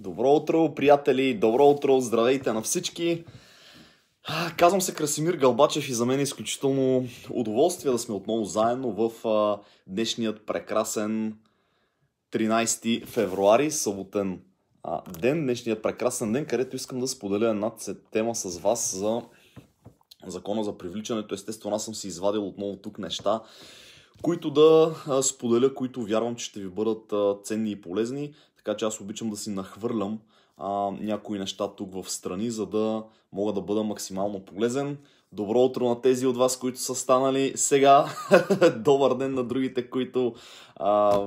Добро утро, приятели! Добро утро! Здравейте на всички! Казвам се Красимир Галбачев и за мен е изключително удоволствие да сме отново заедно в днешният прекрасен 13 февруари, съботен ден, днешният прекрасен ден, където искам да споделя една тема с вас за закона за привличането. Естествено, аз съм си извадил отново тук неща, които да споделя, които вярвам, че ще ви бъдат ценни и полезни. Така че аз обичам да си нахвърлям а, някои неща тук в страни, за да мога да бъда максимално полезен. Добро утро на тези от вас, които са станали сега. Добър ден на другите, които а,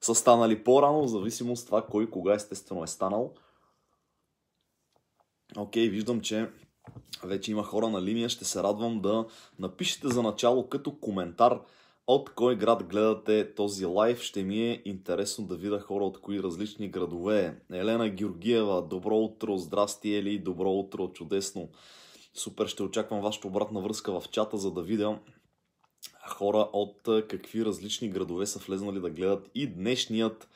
са станали по-рано, в зависимост от това кой кога естествено е станал. Окей, okay, виждам, че вече има хора на линия. Ще се радвам да напишете за начало като коментар от кой град гледате този лайв? Ще ми е интересно да видя хора от кои различни градове. Е. Елена Георгиева, добро утро, здрасти Ели, добро утро, чудесно. Супер, ще очаквам вашата обратна връзка в чата, за да видя хора от какви различни градове са влезнали да гледат и днешният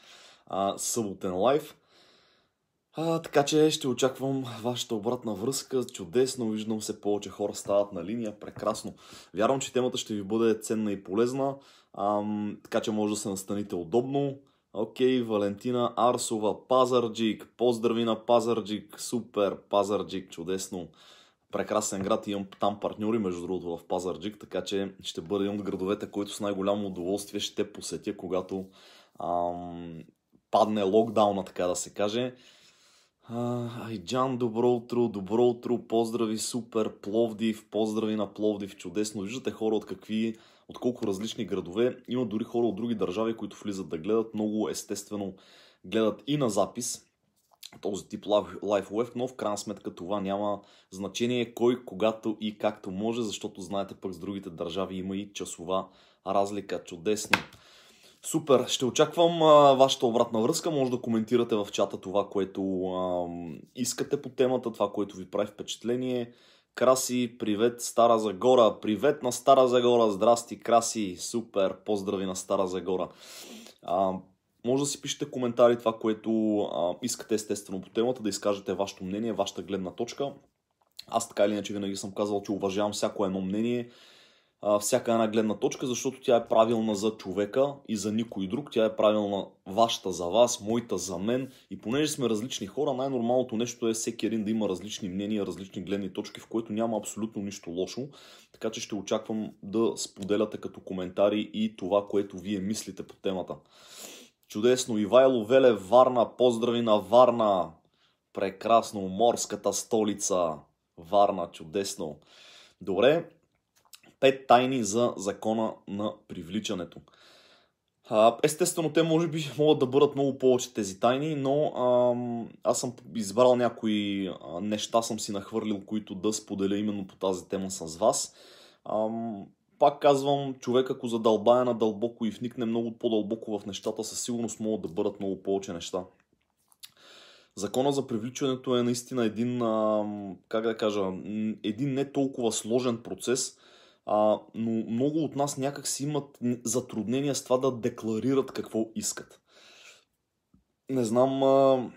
а, съботен лайв. А, така че ще очаквам вашата обратна връзка. Чудесно, виждам се повече хора стават на линия. Прекрасно. Вярвам, че темата ще ви бъде ценна и полезна. Ам, така че може да се настаните удобно. Окей, okay, Валентина Арсова, Пазарджик, поздрави на Пазарджик, супер, Пазарджик, чудесно. Прекрасен град, имам там партньори, между другото, в Пазарджик, така че ще бъде един от градовете, който с най-голямо удоволствие ще посетя, когато ам, падне локдауна, така да се каже. Айджан, добро утро, добро утро, поздрави, супер, Пловдив, поздрави на Пловдив, чудесно. Виждате хора от какви, от колко различни градове. Има дори хора от други държави, които влизат да гледат. Много естествено гледат и на запис този тип лайф уеф, но в крайна сметка това няма значение кой, когато и както може, защото знаете пък с другите държави има и часова разлика. Чудесно! Супер, ще очаквам а, вашата обратна връзка. Може да коментирате в чата това, което а, искате по темата, това, което ви прави впечатление. Краси, привет Стара Загора, привет на Стара Загора, здрасти Краси, супер, поздрави на Стара Загора. А, може да си пишете коментари това, което а, искате естествено по темата, да изкажете вашето мнение, вашата гледна точка. Аз така или иначе винаги съм казвал, че уважавам всяко едно мнение, всяка една гледна точка, защото тя е правилна за човека и за никой друг. Тя е правилна вашата за вас, моята за мен. И понеже сме различни хора, най-нормалното нещо е всеки един да има различни мнения, различни гледни точки, в което няма абсолютно нищо лошо. Така че ще очаквам да споделяте като коментари и това, което вие мислите по темата. Чудесно! Ивайло Веле, Варна! Поздрави на Варна! Прекрасно! Морската столица! Варна, чудесно! Добре, пет тайни за закона на привличането. Естествено, те може би могат да бъдат много повече тези тайни, но аз съм избрал някои неща, съм си нахвърлил, които да споделя именно по тази тема с вас. пак казвам, човек ако задълбая на дълбоко и вникне много по-дълбоко в нещата, със сигурност могат да бъдат много повече неща. Закона за привличането е наистина един, как да кажа, един не толкова сложен процес – а, но много от нас някак си имат затруднения с това да декларират какво искат. Не знам а,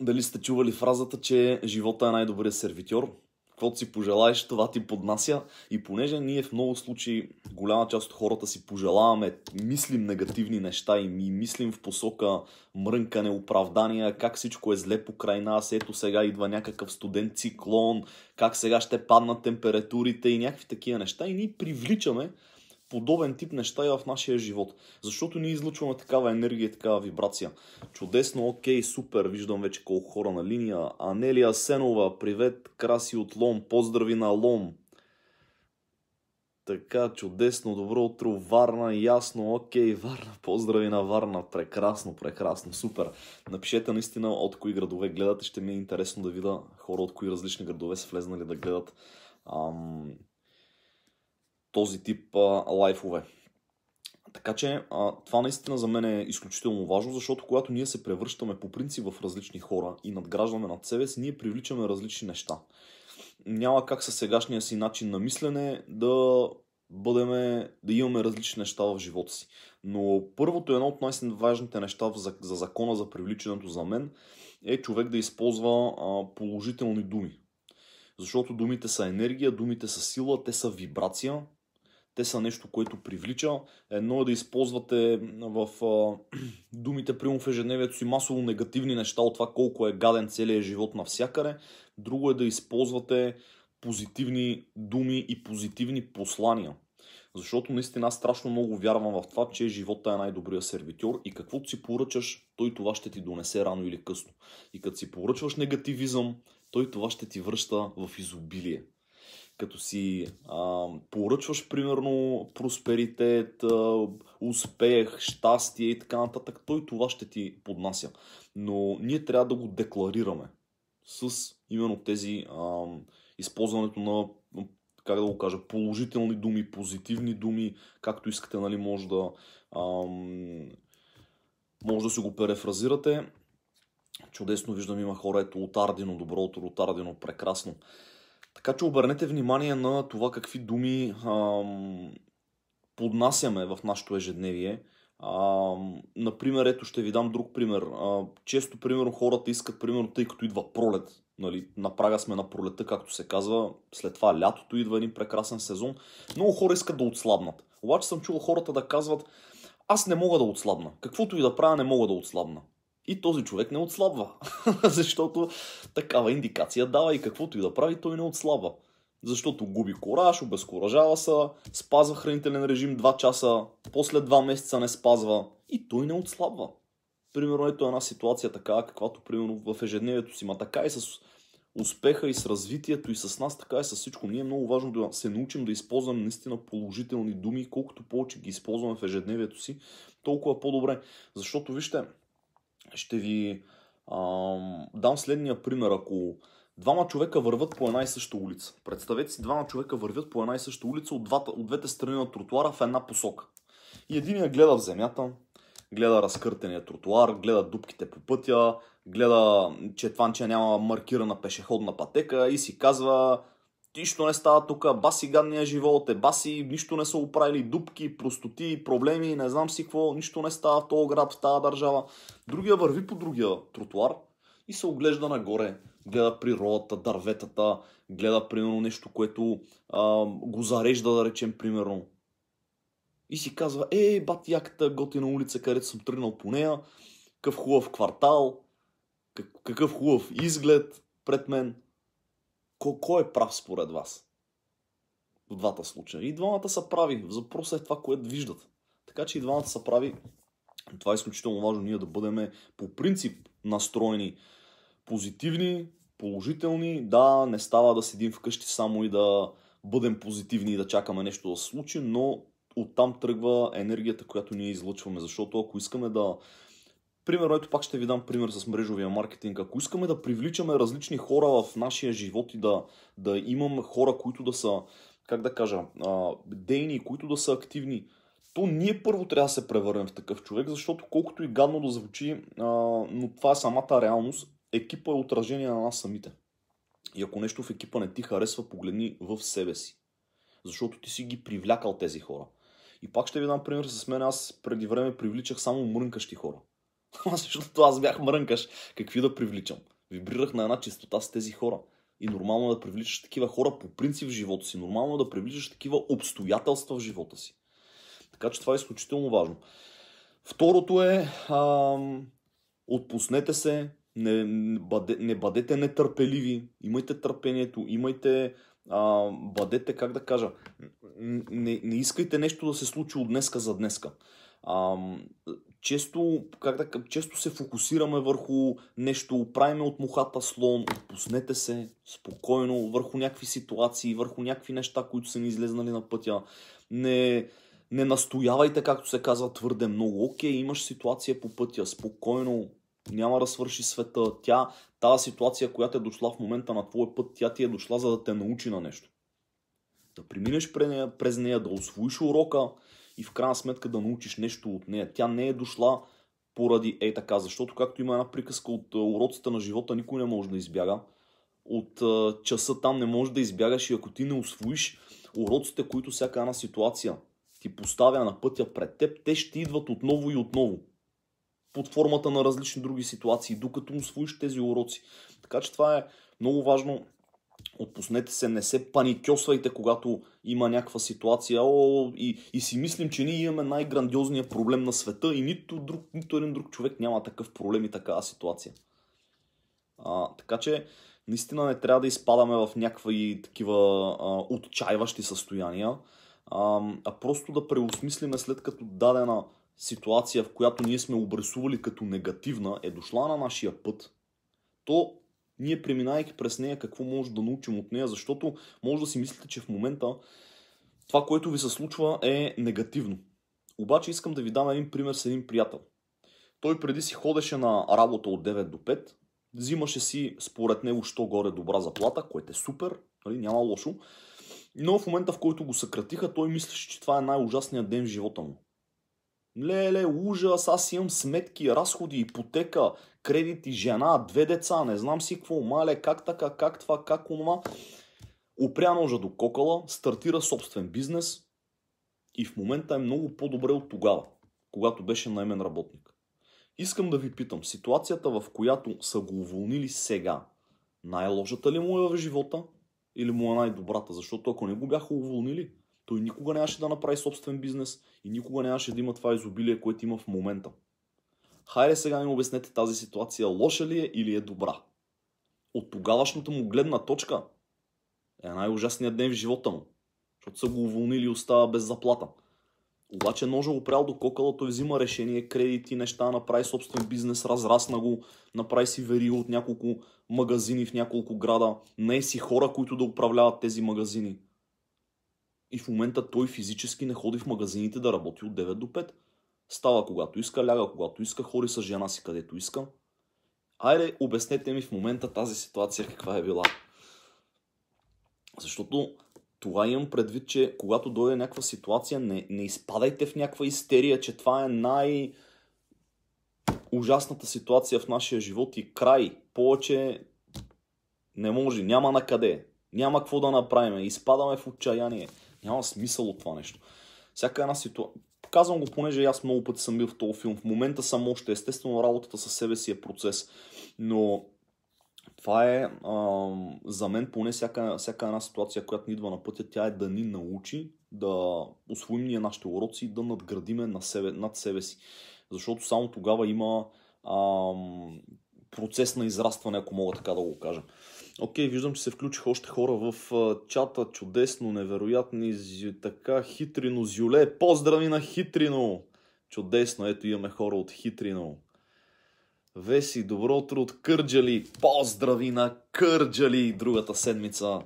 дали сте чували фразата, че живота е най-добрият сервитьор каквото си пожелаеш, това ти поднася. И понеже ние в много случаи, голяма част от хората си пожелаваме, мислим негативни неща и ми мислим в посока мрънкане, оправдания, как всичко е зле покрай нас, ето сега идва някакъв студент циклон, как сега ще паднат температурите и някакви такива неща. И ние привличаме подобен тип неща и в нашия живот. Защото ние излъчваме такава енергия, такава вибрация. Чудесно, окей, супер, виждам вече колко хора на линия. Анелия Сенова, привет, краси от Лом, поздрави на Лом. Така, чудесно, добро утро, Варна, ясно, окей, Варна, поздрави на Варна, прекрасно, прекрасно, супер. Напишете наистина от кои градове гледате, ще ми е интересно да видя хора от кои различни градове са влезнали да гледат ам, този тип а, лайфове. Така че а, това наистина за мен е изключително важно, защото когато ние се превръщаме по принцип в различни хора и надграждаме над себе си, ние привличаме различни неща. Няма как със сегашния си начин на мислене да бъдеме, да имаме различни неща в живота си. Но първото, едно от най-важните неща за, за закона за привличането за мен е човек да използва а, положителни думи. Защото думите са енергия, думите са сила, те са вибрация, те са нещо, което привлича. Едно е да използвате в а, думите, при в ежедневието си, масово негативни неща от това колко е гаден целият живот навсякъде. Друго е да използвате позитивни думи и позитивни послания. Защото наистина страшно много вярвам в това, че живота е най-добрия сервитьор и каквото си поръчаш, той това ще ти донесе рано или късно. И като си поръчваш негативизъм, той това ще ти връща в изобилие. Като си а, поръчваш, примерно, просперитет, успех, щастие и така нататък, той това ще ти поднася. Но ние трябва да го декларираме с именно тези а, използването на как да го кажа, положителни думи, позитивни думи, както искате, нали, може да ам, може да си го перефразирате. Чудесно виждам има хора, ето от Ардино, добро утро, от Ардино, прекрасно. Така че обърнете внимание на това какви думи ам, поднасяме в нашето ежедневие. А, например, ето ще ви дам друг пример. А, често, примерно, хората искат, примерно, тъй като идва пролет, нали, на прага сме на пролета, както се казва, след това лятото идва един прекрасен сезон. Много хора искат да отслабнат. Обаче съм чувал хората да казват, аз не мога да отслабна. Каквото и да правя, не мога да отслабна. И този човек не отслабва, защото такава индикация дава и каквото и да прави, той не отслабва. Защото губи кораж, обезкуражава се, спазва хранителен режим 2 часа, после 2 месеца не спазва и той не отслабва. Примерно ето една ситуация така, каквато примерно в ежедневието си, ма така и е с успеха и с развитието и с нас, така и е с всичко. Ние е много важно да се научим да използваме наистина положителни думи, колкото повече ги използваме в ежедневието си, толкова по-добре. Защото вижте, ще ви ам, дам следния пример. Ако двама човека върват по една и съща улица, представете си, двама човека вървят по една и съща улица от, двата, от двете страни на тротуара в една посока. И един я гледа в земята, гледа разкъртения тротуар, гледа дупките по пътя, гледа, че това че няма маркирана пешеходна пътека и си казва, нищо не става тук, баси гадния живот е, баси нищо не са оправили, дупки, простоти, проблеми, не знам си какво, нищо не става в този град, в тази държава. Другия върви по другия тротуар и се оглежда нагоре, гледа природата, дърветата, гледа примерно нещо, което а, го зарежда, да речем примерно. И си казва, е, бат яката готина улица, където съм тръгнал по нея, какъв хубав квартал, какъв хубав изглед пред мен – кой е прав според вас? В двата случая. И двамата са прави. запросът е това, което виждат. Така че и двамата са прави. Това е изключително важно ние да бъдем по принцип настроени позитивни, положителни. Да, не става да седим вкъщи само и да бъдем позитивни и да чакаме нещо да се случи, но оттам тръгва енергията, която ние излъчваме. Защото ако искаме да Примерно, ето пак ще ви дам пример с мрежовия маркетинг. Ако искаме да привличаме различни хора в нашия живот и да, да имаме хора, които да са, как да кажа, а, дейни, които да са активни, то ние първо трябва да се превърнем в такъв човек, защото колкото и гадно да звучи, а, но това е самата реалност, екипа е отражение на нас самите. И ако нещо в екипа не ти харесва, погледни в себе си. Защото ти си ги привлякал тези хора. И пак ще ви дам пример с мен. Аз преди време привличах само мрънкащи хора. Защото аз бях мрънкаш. Какви да привличам? Вибрирах на една чистота с тези хора. И нормално е да привличаш такива хора по принцип в живота си. Нормално е да привличаш такива обстоятелства в живота си. Така че това е изключително важно. Второто е ам, отпуснете се, не, бъде, не бъдете нетърпеливи, имайте търпението, имайте, а, бъдете, как да кажа, не, не искайте нещо да се случи от днеска за днеска. А, често, как да, често се фокусираме върху нещо, правиме от мухата слон, отпуснете се спокойно върху някакви ситуации, върху някакви неща, които са ни излезнали на пътя. Не, не настоявайте, както се казва, твърде много. Окей, имаш ситуация по пътя, спокойно, няма да свърши света. Тя, тази ситуация, която е дошла в момента на твоя път, тя ти е дошла за да те научи на нещо. Да преминеш през нея, да освоиш урока, и в крайна сметка да научиш нещо от нея. Тя не е дошла поради е така, защото както има една приказка от уроците на живота, никой не може да избяга. От часа там не можеш да избягаш и ако ти не освоиш уроците, които всяка една ситуация ти поставя на пътя пред теб, те ще идват отново и отново. Под формата на различни други ситуации, докато освоиш тези уроци. Така че това е много важно Отпуснете се, не се паникьосвайте, когато има някаква ситуация о, и, и си мислим, че ние имаме най-грандиозния проблем на света и нито, друг, нито един друг човек няма такъв проблем и такава ситуация. А, така че, наистина не трябва да изпадаме в някакви такива а, отчаиващи състояния, а, а просто да преосмислиме след като дадена ситуация, в която ние сме обрисували като негативна, е дошла на нашия път, то ние преминайки през нея, какво може да научим от нея, защото може да си мислите, че в момента това, което ви се случва е негативно. Обаче искам да ви дам един пример с един приятел. Той преди си ходеше на работа от 9 до 5, взимаше си според него що горе добра заплата, което е супер, нали, няма лошо. Но в момента в който го съкратиха, той мислеше, че това е най-ужасният ден в живота му. Леле, ужас, аз имам сметки, разходи, ипотека, кредити, жена, две деца, не знам си какво, мале, как така, как това, как онова. Опря ножа до кокала, стартира собствен бизнес и в момента е много по-добре от тогава, когато беше наймен работник. Искам да ви питам, ситуацията в която са го уволнили сега, най ложата ли му е в живота или му е най-добрата? Защото ако не го бяха уволнили, той никога нямаше да направи собствен бизнес и никога нямаше да има това изобилие, което има в момента. Хайде сега ми обяснете тази ситуация лоша ли е или е добра. От тогавашната му гледна точка е най-ужасният ден в живота му, защото са го уволнили и остава без заплата. Обаче ножа го прял до кокала, той взима решение, кредити, неща, направи собствен бизнес, разрасна го, направи си вери от няколко магазини в няколко града, не е си хора, които да управляват тези магазини. И в момента той физически не ходи в магазините да работи от 9 до 5. Става когато иска, ляга когато иска, хори с жена си където иска. Айде, обяснете ми в момента тази ситуация каква е била. Защото това имам предвид, че когато дойде някаква ситуация, не, не изпадайте в някаква истерия, че това е най- ужасната ситуация в нашия живот и край. Повече не може, няма на къде, няма какво да направим, изпадаме в отчаяние. Няма смисъл от това нещо. Всяка една ситуация... Казвам го, понеже аз много пъти съм бил в този филм. В момента съм още. Естествено, работата със себе си е процес. Но това е а, за мен поне всяка, всяка една ситуация, която ни идва на пътя, тя е да ни научи да освоим ние нашите уроци и да надградиме на себе, над себе си. Защото само тогава има а, процес на израстване, ако мога така да го кажа. Окей, okay, виждам, че се включих още хора в чата. Чудесно, невероятни, така хитрино, зюле. Поздрави на хитрино! Чудесно, ето имаме хора от хитрино. Веси, добро утро от Кърджали. Поздрави на Кърджали! Другата седмица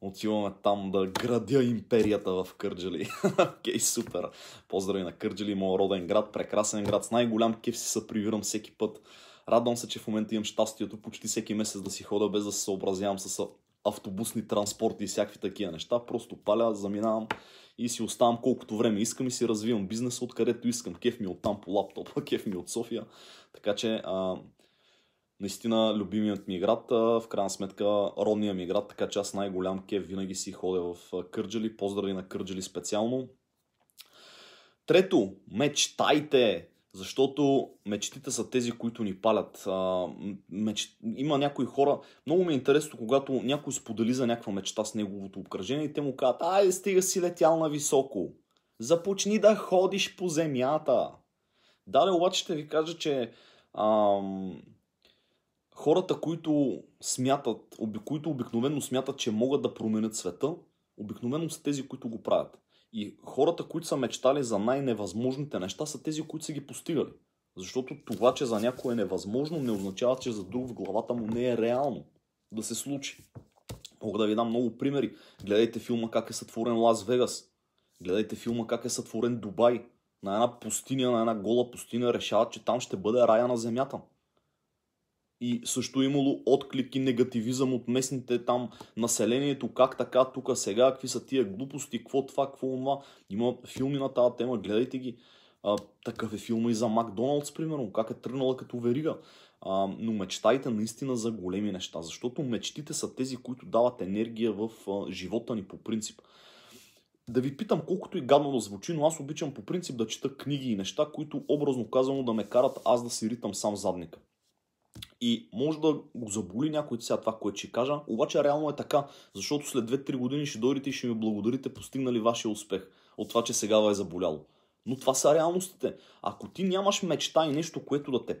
отиваме там да градя империята в Кърджали. Окей, okay, супер! Поздрави на Кърджали, моят роден град, прекрасен град, с най-голям кеф си съпривирам всеки път Радвам се, че в момента имам щастието почти всеки месец да си хода без да се съобразявам с автобусни транспорти и всякакви такива неща. Просто паля, заминавам и си оставам колкото време искам и си развивам бизнеса откъдето искам. Кеф ми е от там по лаптопа, кеф ми е от София. Така че а, наистина любимият ми град, в крайна сметка родният ми град, така че аз най-голям кеф винаги си ходя в Кърджали. Поздрави на Кърджали специално. Трето, мечтайте! Защото мечтите са тези, които ни палят. А, меч... Има някои хора, много ми е интересно, когато някой сподели за някаква мечта с неговото обкръжение и те му казват, ай, стига си летял на високо. Започни да ходиш по земята. Далее обаче ще ви кажа, че ам, хората, които смятат, които обикновено смятат, че могат да променят света, обикновено са тези, които го правят. И хората, които са мечтали за най-невъзможните неща, са тези, които са ги постигали. Защото това, че за някой е невъзможно, не означава, че за друг в главата му не е реално да се случи. Мога да ви дам много примери. Гледайте филма как е сътворен Лас Вегас. Гледайте филма как е сътворен Дубай. На една пустиня, на една гола пустиня решават, че там ще бъде рая на земята и също е имало отклик и негативизъм от местните там населението, как така, тук, сега, какви са тия глупости, какво това, какво това. Има филми на тази тема, гледайте ги. А, такъв е филма и за Макдоналдс, примерно, как е тръгнала като верига. А, но мечтайте наистина за големи неща, защото мечтите са тези, които дават енергия в а, живота ни по принцип. Да ви питам, колкото и гадно да звучи, но аз обичам по принцип да чета книги и неща, които образно казано да ме карат аз да си ритам сам задника. И може да го заболи някой сега това, което ще кажа, обаче реално е така, защото след 2-3 години ще дойдете и ще ми благодарите, постигнали вашия успех от това, че сега ви е заболяло. Но това са реалностите. Ако ти нямаш мечта и нещо, което да те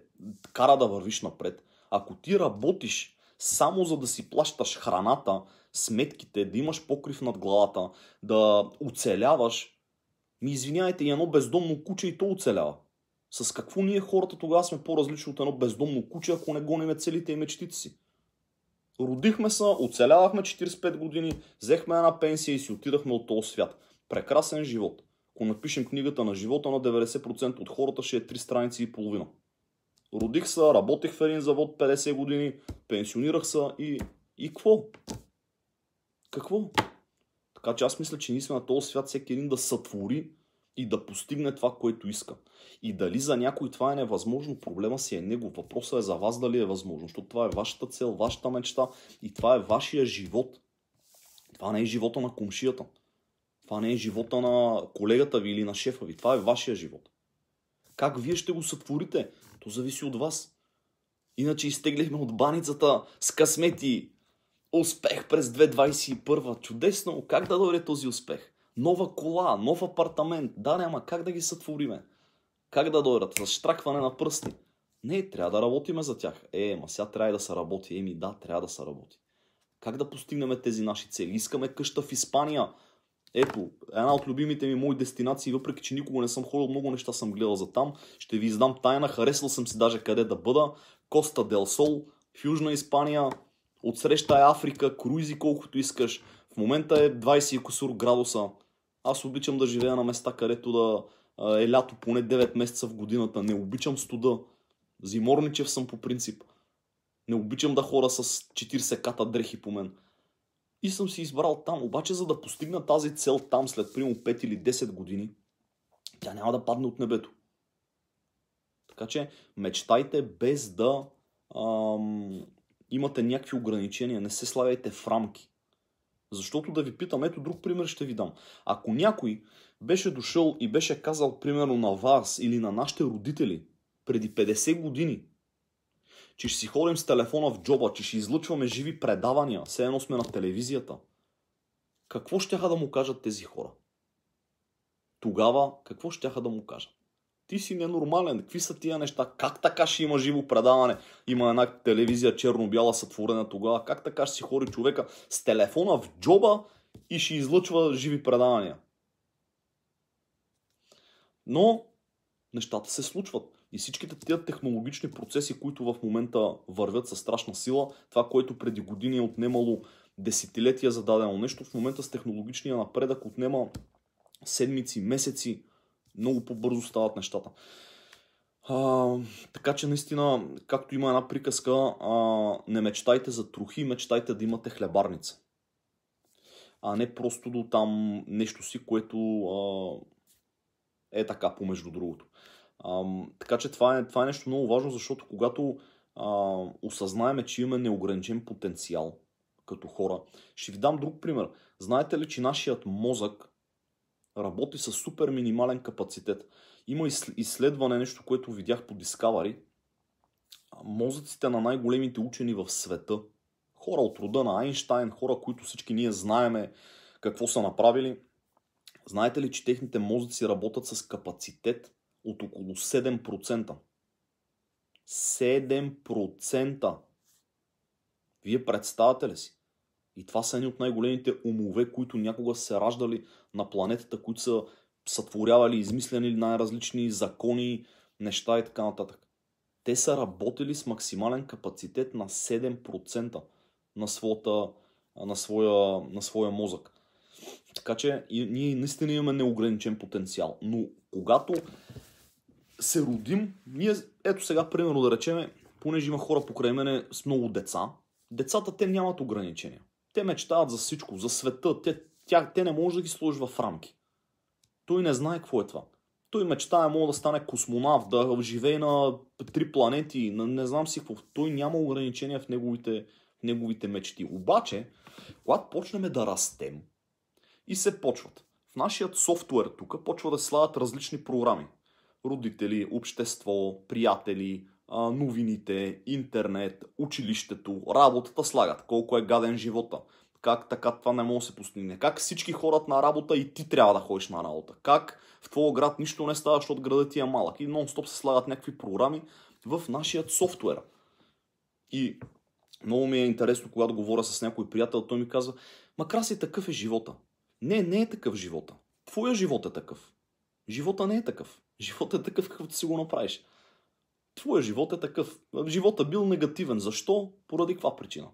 кара да вървиш напред, ако ти работиш само за да си плащаш храната, сметките, да имаш покрив над главата, да оцеляваш, ми извиняйте, и едно бездомно куче и то оцелява. С какво ние хората тогава сме по-различни от едно бездомно куче, ако не гониме целите и мечтите си? Родихме се, оцелявахме 45 години, взехме една пенсия и си отидахме от този свят. Прекрасен живот. Ако напишем книгата на живота на 90% от хората, ще е 3 страници и половина. Родих се, работих в един завод 50 години, пенсионирах се и... И какво? Какво? Така че аз мисля, че ние сме на този свят всеки един да сътвори и да постигне това, което иска. И дали за някой това е невъзможно, проблема си е него. Въпросът е за вас дали е възможно, защото това е вашата цел, вашата мечта и това е вашия живот. Това не е живота на комшията. Това не е живота на колегата ви или на шефа ви. Това е вашия живот. Как вие ще го сътворите? То зависи от вас. Иначе изтеглихме от баницата с късмети. Успех през 2021. Чудесно! Как да дойде този успех? нова кола, нов апартамент. Да, няма как да ги сътвориме. Как да дойдат? За штракване на пръсти. Не, трябва да работиме за тях. Е, ма сега трябва да се работи. Еми да, трябва да се работи. Как да постигнем тези наши цели? Искаме къща в Испания. Ето, една от любимите ми мои дестинации, въпреки че никога не съм ходил, много неща съм гледал за там. Ще ви издам тайна, харесал съм си даже къде да бъда. Коста Дел Сол, в Южна Испания, отсреща е Африка, круизи колкото искаш. В момента е 20 и градуса. Аз обичам да живея на места, където да е лято поне 9 месеца в годината. Не обичам студа. Зиморничев съм по принцип. Не обичам да хора с 40 ката дрехи по мен. И съм си избрал там. Обаче, за да постигна тази цел там след примерно 5 или 10 години, тя няма да падне от небето. Така че мечтайте без да ам, имате някакви ограничения. Не се слагайте в рамки. Защото да ви питам, ето друг пример ще ви дам. Ако някой беше дошъл и беше казал примерно на вас или на нашите родители преди 50 години, че ще си ходим с телефона в джоба, че ще излъчваме живи предавания, все едно сме на телевизията, какво ще да му кажат тези хора? Тогава какво ще да му кажат? Ти си ненормален. Какви са тия неща? Как така ще има живо предаване? Има една телевизия черно-бяла сътворена тогава. Как така ще си хори човека с телефона в джоба и ще излъчва живи предавания? Но нещата се случват. И всичките тези технологични процеси, които в момента вървят със страшна сила, това, което преди години е отнемало десетилетия за дадено нещо, в момента с технологичния напредък отнема седмици, месеци, много по-бързо стават нещата. А, така че наистина, както има една приказка, а, не мечтайте за трухи, мечтайте да имате хлебарница. А не просто до там нещо си, което а, е така помежду другото. А, така че това е, това е нещо много важно, защото когато а, осъзнаеме, че имаме неограничен потенциал като хора, ще ви дам друг пример. Знаете ли, че нашият мозък работи с супер минимален капацитет. Има изследване, нещо, което видях по Discovery. Мозъците на най-големите учени в света, хора от рода на Айнштайн, хора, които всички ние знаеме какво са направили, знаете ли, че техните мозъци работят с капацитет от около 7%? 7%! Вие представяте ли си? И това са едни от най-големите умове, които някога са се раждали на планетата, които са сътворявали, измисляли най-различни закони, неща и така нататък. Те са работили с максимален капацитет на 7% на, своята, на, своя, на своя мозък. Така че и, ние наистина имаме неограничен потенциал. Но когато се родим, ние, ето сега примерно да речеме, понеже има хора покрай мене с много деца, децата те нямат ограничения. Те мечтават за всичко, за света. Те, тя, те не може да ги сложи в рамки. Той не знае какво е това. Той мечтае, мога да стане космонавт, да живее на три планети, на не знам си какво. Той няма ограничения в неговите, в неговите мечти. Обаче, когато почнем да растем и се почват, в нашия софтуер тук почва да слагат различни програми. Родители, общество, приятели, новините, интернет, училището, работата слагат. Колко е гаден живота. Как така това не може да се постигне? Как всички хорат на работа и ти трябва да ходиш на работа? Как в твоя град нищо не става, защото града ти е малък? И нон-стоп се слагат някакви програми в нашия софтуер. И много ми е интересно, когато говоря с някой приятел, той ми казва, ма краси такъв е живота. Не, не е такъв живота. Твоя живот е такъв. Живота не е такъв. Живота е такъв, ти си го направиш твоя живот е такъв. Живота бил негативен. Защо? Поради каква причина?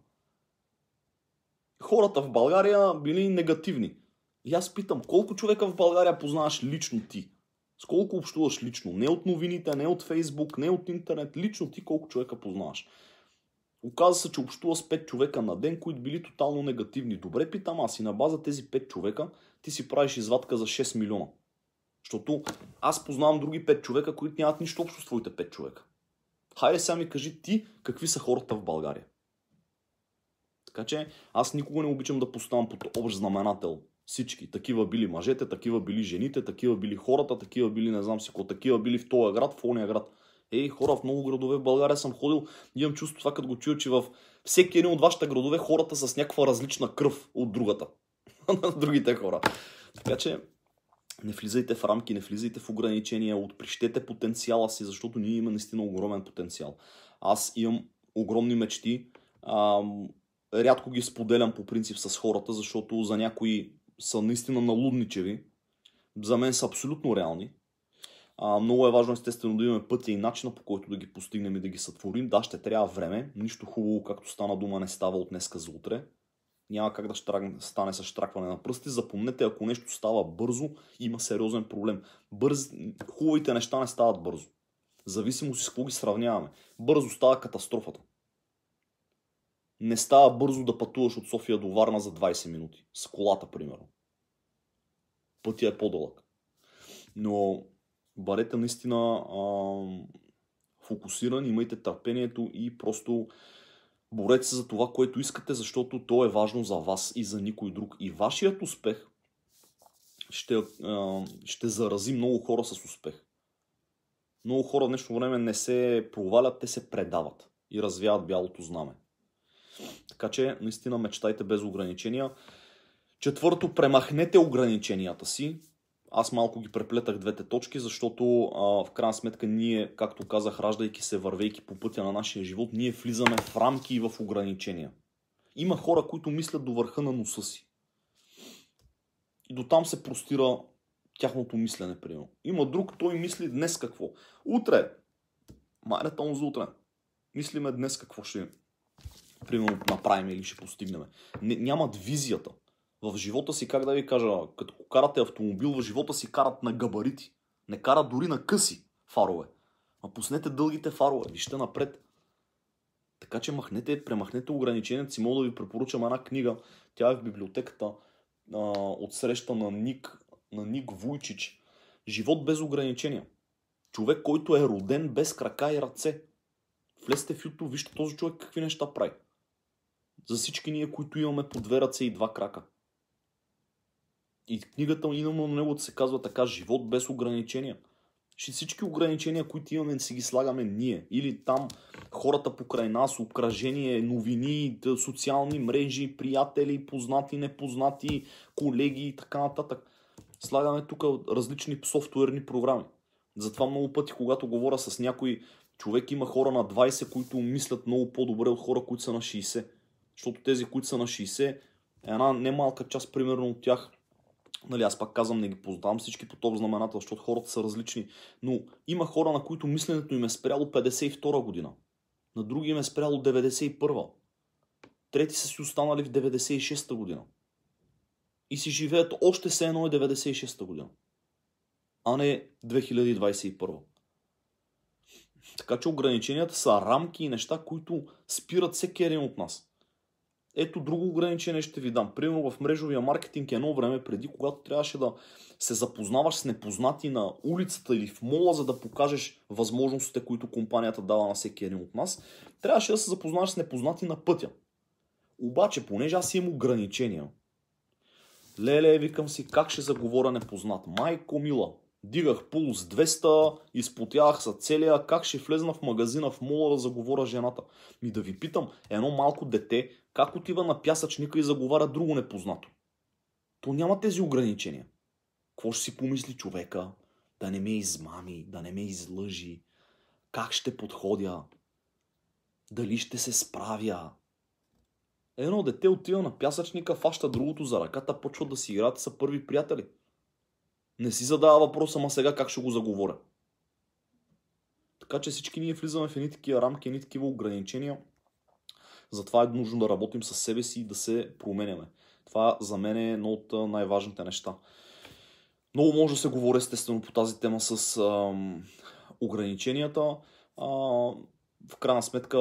Хората в България били негативни. И аз питам, колко човека в България познаваш лично ти? С колко общуваш лично? Не от новините, не от Фейсбук, не от интернет. Лично ти колко човека познаваш? Оказва се, че общува с 5 човека на ден, които били тотално негативни. Добре, питам аз и на база тези 5 човека ти си правиш извадка за 6 милиона. Защото аз познавам други 5 човека, които нямат нищо общо с твоите 5 човека. Хайде сега ми кажи ти какви са хората в България. Така че аз никога не обичам да поставам под общ знаменател всички. Такива били мъжете, такива били жените, такива били хората, такива били не знам си какво, такива били в този град, в ония град. Ей, хора, в много градове в България съм ходил, имам чувство това, като го чуя, че в всеки един от вашите градове хората са с някаква различна кръв от другата. На другите хора. Така че не влизайте в рамки, не влизайте в ограничения, отприщете потенциала си, защото ние имаме наистина огромен потенциал. Аз имам огромни мечти, ам, рядко ги споделям по принцип с хората, защото за някои са наистина налудничеви, за мен са абсолютно реални. А, много е важно естествено да имаме пътя и начина по който да ги постигнем и да ги сътворим. Да, ще трябва време, нищо хубаво, както стана дума, не става от днеска за утре няма как да стане с штракване на пръсти. Запомнете, ако нещо става бързо, има сериозен проблем. Бърз... Хубавите неща не стават бързо. Зависимо си с какво ги сравняваме. Бързо става катастрофата. Не става бързо да пътуваш от София до Варна за 20 минути. С колата, примерно. Пътя е по-дълъг. Но бъдете наистина а, фокусиран, имайте търпението и просто Борете се за това, което искате, защото то е важно за вас и за никой друг. И вашият успех ще, ще зарази много хора с успех. Много хора в днешно време не се провалят, те се предават и развяват бялото знаме. Така че, наистина, мечтайте без ограничения. Четвърто, премахнете ограниченията си, аз малко ги преплетах двете точки, защото а, в крайна сметка ние, както казах, раждайки се, вървейки по пътя на нашия живот, ние влизаме в рамки и в ограничения. Има хора, които мислят до върха на носа си. И до там се простира тяхното мислене, примерно. Има друг, той мисли днес какво. Утре, маре тон за утре, мислиме днес какво ще, примерно, направим или ще постигнем. Не, нямат визията в живота си, как да ви кажа, като карате автомобил, в живота си карат на габарити. Не карат дори на къси фарове. А пуснете дългите фарове, вижте напред. Така че махнете, премахнете ограниченията си. Мога да ви препоръчам една книга. Тя е в библиотеката а, от среща на Ник, на Ник Вуйчич. Живот без ограничения. Човек, който е роден без крака и ръце. Влезте в YouTube, вижте този човек какви неща прави. За всички ние, които имаме по две ръце и два крака. И книгата именно на него се казва така Живот без ограничения. Ще всички ограничения, които имаме, си ги слагаме ние. Или там хората покрай нас, обкръжение, новини, социални мрежи, приятели, познати, непознати, колеги и така нататък. Слагаме тук различни софтуерни програми. Затова много пъти, когато говоря с някой човек, има хора на 20, които мислят много по-добре от хора, които са на 60. Защото тези, които са на 60, е една немалка част, примерно от тях, Нали, аз пак казвам, не ги познавам всички по топ знамената, защото хората са различни. Но има хора, на които мисленето им е спряло 52 година. На други им е спряло 91 Трети са си останали в 96-та година. И си живеят още се едно е 96-та година. А не 2021. Така че ограниченията са рамки и неща, които спират всеки един от нас. Ето друго ограничение ще ви дам. Примерно в мрежовия маркетинг едно време преди, когато трябваше да се запознаваш с непознати на улицата или в мола, за да покажеш възможностите, които компанията дава на всеки един от нас, трябваше да се запознаваш с непознати на пътя. Обаче, понеже аз имам ограничения, леле, викам си, как ще заговоря непознат? Майко мила, Дигах пулс 200, изпотявах са целия, как ще влезна в магазина в мола да заговоря жената. Ми да ви питам, едно малко дете, как отива на пясъчника и заговаря друго непознато? То няма тези ограничения. Какво ще си помисли човека? Да не ме измами, да не ме излъжи. Как ще подходя? Дали ще се справя? Едно дете отива на пясъчника, фаща другото за ръката, почва да си играят са първи приятели. Не си задава въпроса, ама сега как ще го заговоря. Така че всички ние влизаме в едни такива рамки, едни такива ограничения. Затова е нужно да работим с себе си и да се променяме. Това за мен е едно от най-важните неща. Много може да се говори естествено по тази тема с ам, ограниченията. А, в крайна сметка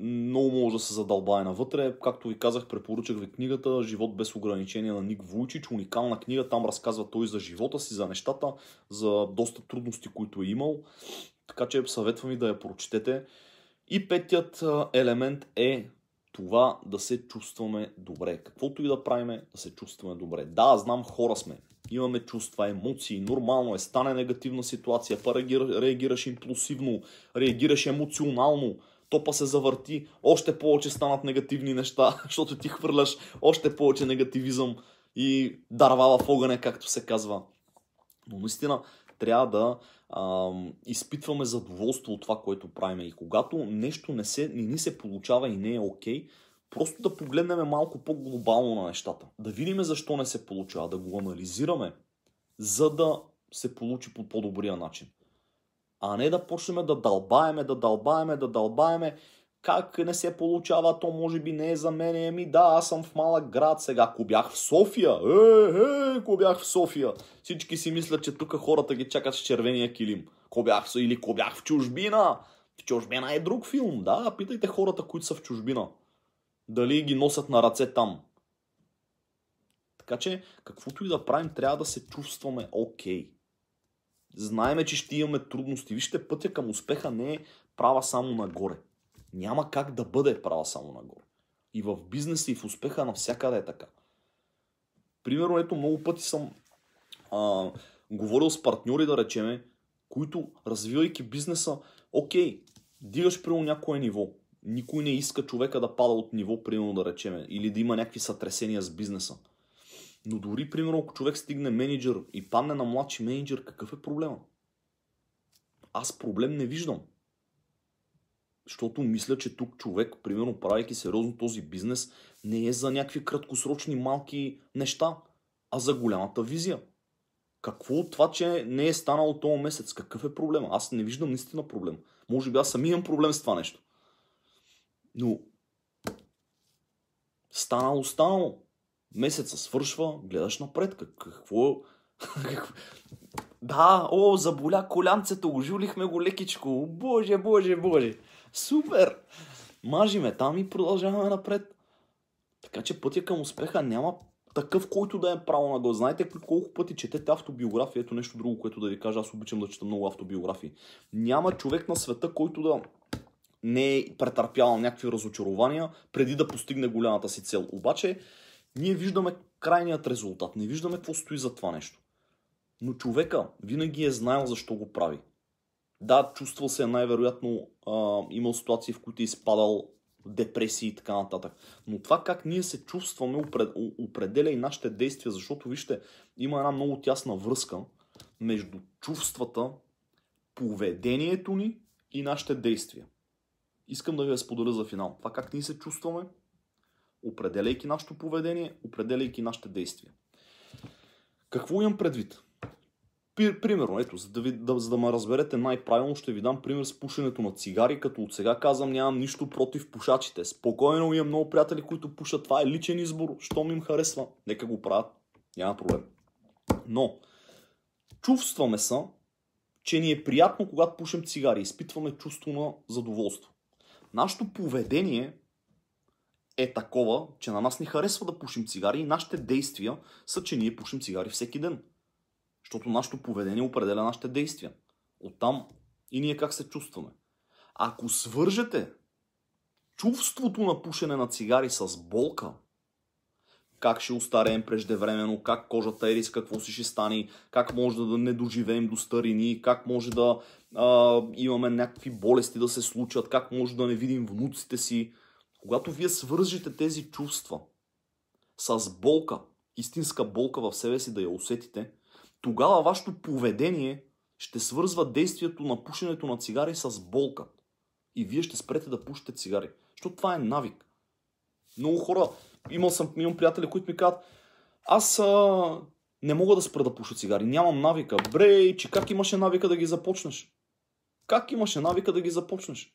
много може да се задълбае навътре. Както ви казах, препоръчах ви книгата Живот без ограничения на Ник Вуйчич. Уникална книга, там разказва той за живота си, за нещата, за доста трудности, които е имал. Така че съветвам ви да я прочетете. И петият елемент е това да се чувстваме добре. Каквото и да правиме, да се чувстваме добре. Да, знам, хора сме. Имаме чувства, емоции, нормално е, стане негативна ситуация, па реагираш импулсивно, реагираш емоционално, топа се завърти, още повече станат негативни неща, защото ти хвърляш още повече негативизъм и дарва в огъня, както се казва. Но наистина трябва да а, изпитваме задоволство от това, което правим. И когато нещо не, се, не ни се получава и не е окей, okay, просто да погледнем малко по-глобално на нещата. Да видим защо не се получава, да го анализираме, за да се получи по по-добрия начин а не да почнем да дълбаеме, да дълбаеме, да дълбаеме, как не се получава, то може би не е за мен, еми да, аз съм в малък град сега, ако бях в София, е, е, ако бях в София, всички си мислят, че тук хората ги чакат с червения килим, ако бях, или ако бях в чужбина, в чужбина е друг филм, да, питайте хората, които са в чужбина, дали ги носят на ръце там. Така че, каквото и да правим, трябва да се чувстваме окей. Okay Знаеме, че ще имаме трудности. Вижте, пътя към успеха не е права само нагоре. Няма как да бъде права само нагоре. И в бизнеса, и в успеха навсякъде е така. Примерно, ето много пъти съм а, говорил с партньори, да речеме, които развивайки бизнеса, окей, дигаш прямо някое ниво. Никой не иска човека да пада от ниво, примерно да речеме, или да има някакви сътресения с бизнеса. Но дори, примерно, ако човек стигне менеджер и падне на младши менеджер, какъв е проблема? Аз проблем не виждам. Защото мисля, че тук човек, примерно, правейки сериозно този бизнес, не е за някакви краткосрочни малки неща, а за голямата визия. Какво от това, че не е станало този месец? Какъв е проблема? Аз не виждам наистина проблем. Може би аз сами имам проблем с това нещо. Но станало, станало. Месеца свършва, гледаш напред. какво? да, о, заболя колянцето, ожулихме го лекичко. боже, боже, боже. Супер! Мажиме там и продължаваме напред. Така че пътя към успеха няма такъв, който да е право на глас. Знаете колко пъти четете автобиография, ето нещо друго, което да ви кажа, аз обичам да чета много автобиографии. Няма човек на света, който да не е претърпял някакви разочарования преди да постигне голямата си цел. Обаче, ние виждаме крайният резултат, не виждаме какво стои за това нещо. Но човека винаги е знаел защо го прави. Да, чувствал се е най-вероятно, а, имал ситуации, в които е изпадал депресии и така нататък. Но това как ние се чувстваме определя и нашите действия, защото вижте, има една много тясна връзка между чувствата, поведението ни и нашите действия. Искам да ви я споделя за финал. Това как ние се чувстваме определяйки нашето поведение, определяйки нашите действия. Какво имам предвид? Примерно, ето, за да, ви, да, за да ме разберете най-правилно, ще ви дам пример с пушенето на цигари, като от сега казвам нямам нищо против пушачите. Спокойно имам много приятели, които пушат. Това е личен избор. що ми им харесва, нека го правят. Няма проблем. Но, чувстваме са, че ни е приятно, когато пушим цигари. Изпитваме чувство на задоволство. Нашето поведение е такова, че на нас не харесва да пушим цигари и нашите действия са, че ние пушим цигари всеки ден. Защото нашето поведение определя нашите действия. Оттам и ние как се чувстваме. Ако свържете чувството на пушене на цигари с болка, как ще остареем преждевременно, как кожата е рис, какво си ще стане, как може да не доживеем до старини, как може да а, имаме някакви болести да се случат, как може да не видим внуците си, когато вие свържете тези чувства с болка, истинска болка в себе си да я усетите, тогава вашето поведение ще свързва действието на пушенето на цигари с болка. И вие ще спрете да пушите цигари. Защото това е навик. Много хора, имал съм, имам приятели, които ми казват, аз а, не мога да спра да пуша цигари, нямам навика. Бре, че как имаше навика да ги започнеш? Как имаше навика да ги започнеш?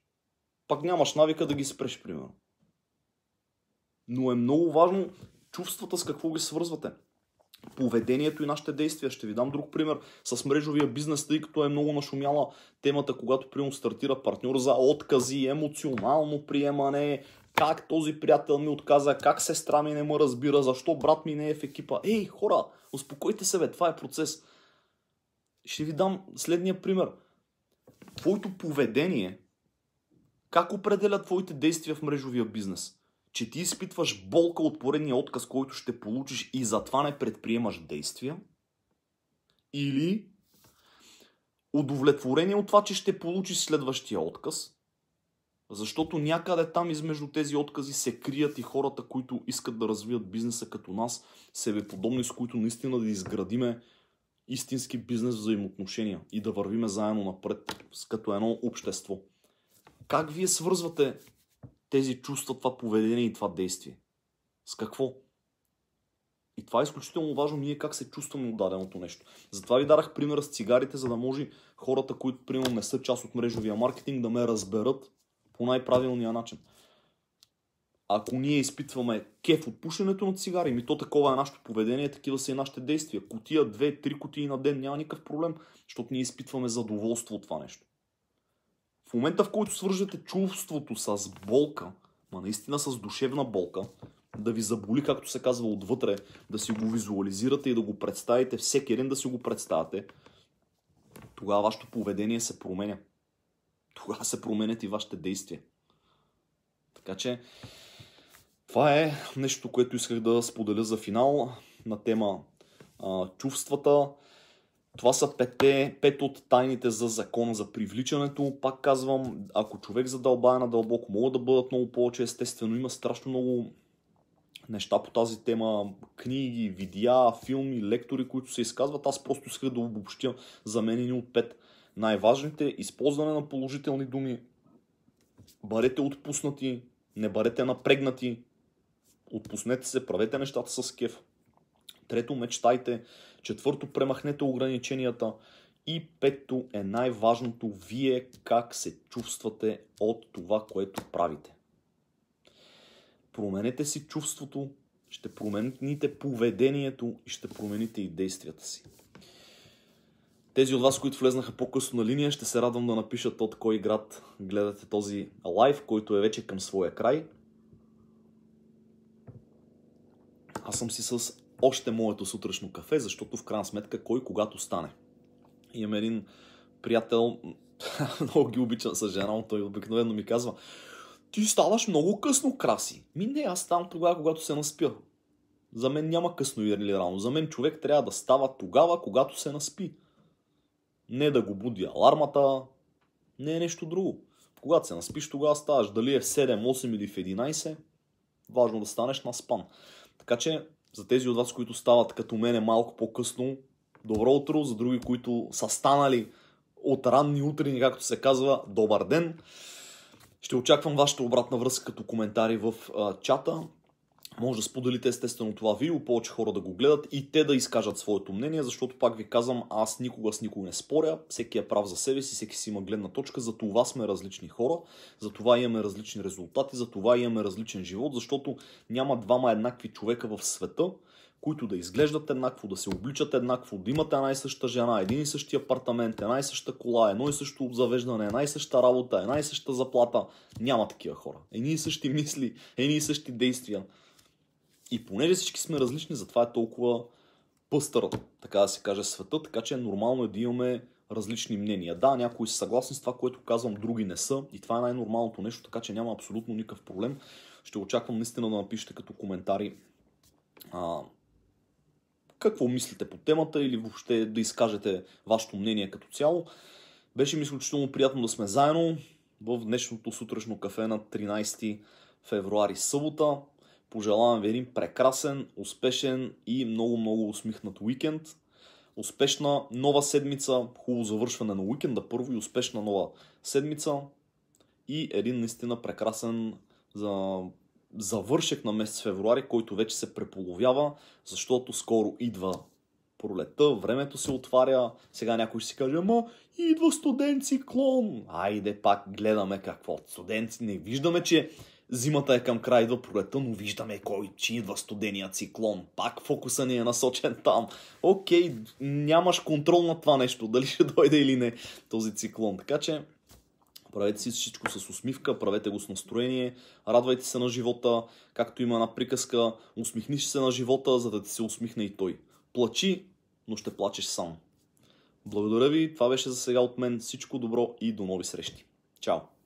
Пак нямаш навика да ги спреш, примерно но е много важно чувствата с какво ги свързвате. Поведението и нашите действия. Ще ви дам друг пример с мрежовия бизнес, тъй като е много нашумяла темата, когато приемо стартира партньор за откази, емоционално приемане, как този приятел ми отказа, как сестра ми не ме разбира, защо брат ми не е в екипа. Ей, хора, успокойте се, бе, това е процес. Ще ви дам следния пример. Твоето поведение, как определя твоите действия в мрежовия бизнес? че ти изпитваш болка от поредния отказ, който ще получиш и затова не предприемаш действия, или удовлетворение от това, че ще получиш следващия отказ, защото някъде там измежду тези откази се крият и хората, които искат да развият бизнеса като нас, себеподобни, с които наистина да изградиме истински бизнес взаимоотношения и да вървиме заедно напред като едно общество. Как вие свързвате тези чувства, това поведение и това действие? С какво? И това е изключително важно ние как се чувстваме от даденото нещо. Затова ви дарах пример с цигарите, за да може хората, които примерно не са част от мрежовия маркетинг, да ме разберат по най-правилния начин. Ако ние изпитваме кеф от пушенето на цигари, ми то такова е нашето поведение, такива са и нашите действия. Котия, две, три кутии на ден няма никакъв проблем, защото ние изпитваме задоволство от това нещо в момента в който свържете чувството с болка, ма наистина с душевна болка, да ви заболи, както се казва отвътре, да си го визуализирате и да го представите, всеки ден да си го представяте, тогава вашето поведение се променя. Тогава се променят и вашите действия. Така че, това е нещо, което исках да споделя за финал на тема а, чувствата. Това са пете, пет от тайните за закона за привличането. Пак казвам, ако човек задълбая на дълбоко, могат да бъдат много повече. Естествено, има страшно много неща по тази тема, книги, видеа, филми, лектори, които се изказват. Аз просто исках да обобщя за мен ни от пет най-важните. Използване на положителни думи. Барете отпуснати, не барете напрегнати. Отпуснете се, правете нещата с кеф. Трето, мечтайте. Четвърто, премахнете ограниченията. И пето е най-важното вие как се чувствате от това, което правите. Променете си чувството, ще промените поведението и ще промените и действията си. Тези от вас, които влезнаха по-късно на линия, ще се радвам да напишат от кой град гледате този лайв, който е вече към своя край. Аз съм си с още моето сутрешно кафе, защото в крайна сметка кой когато стане. Имам един приятел, много ги обичам с жена, но той обикновено ми казва, ти ставаш много късно, краси. Ми не, аз ставам тогава, когато се наспя. За мен няма късно или рано. За мен човек трябва да става тогава, когато се наспи. Не да го буди алармата, не е нещо друго. Когато се наспиш, тогава ставаш. Дали е в 7, 8 или в 11, важно да станеш на спан. Така че за тези от вас, които стават като мене малко по-късно, добро утро, за други, които са станали от ранни утрини, както се казва, добър ден. Ще очаквам вашата обратна връзка като коментари в а, чата може да споделите естествено това видео, повече хора да го гледат и те да изкажат своето мнение, защото пак ви казвам, аз никога с никого не споря, всеки е прав за себе си, всеки си има гледна точка, за това сме различни хора, за това имаме различни резултати, за това имаме различен живот, защото няма двама еднакви човека в света, които да изглеждат еднакво, да се обличат еднакво, да имат една и съща жена, един и същи апартамент, една и съща кола, едно и също обзавеждане, една и съща работа, една и съща заплата. Няма такива хора. Едни и същи мисли, едни и същи действия. И понеже всички сме различни, затова е толкова пъстър, така да се каже, света, така че е нормално е да имаме различни мнения. Да, някои са съгласни с това, което казвам, други не са и това е най-нормалното нещо, така че няма абсолютно никакъв проблем. Ще очаквам наистина да напишете като коментари а, какво мислите по темата или въобще да изкажете вашето мнение като цяло. Беше ми изключително приятно да сме заедно в днешното сутрешно кафе на 13 февруари събота. Пожелавам ви един прекрасен, успешен и много-много усмихнат уикенд. Успешна нова седмица, хубаво завършване на уикенда първо и успешна нова седмица. И един наистина прекрасен за завършек на месец февруари, който вече се преполовява, защото скоро идва пролета, времето се отваря, сега някой ще си каже, ама идва студент циклон. Айде пак гледаме какво. Студенци не виждаме, че Зимата е към край, идва пролетта, но виждаме кой, че идва студения циклон. Пак фокуса ни е насочен там. Окей, нямаш контрол на това нещо, дали ще дойде или не този циклон. Така че, правете си всичко с усмивка, правете го с настроение, радвайте се на живота, както има една приказка, усмихниш се на живота, за да ти се усмихне и той. Плачи, но ще плачеш сам. Благодаря ви, това беше за сега от мен. Всичко добро и до нови срещи. Чао!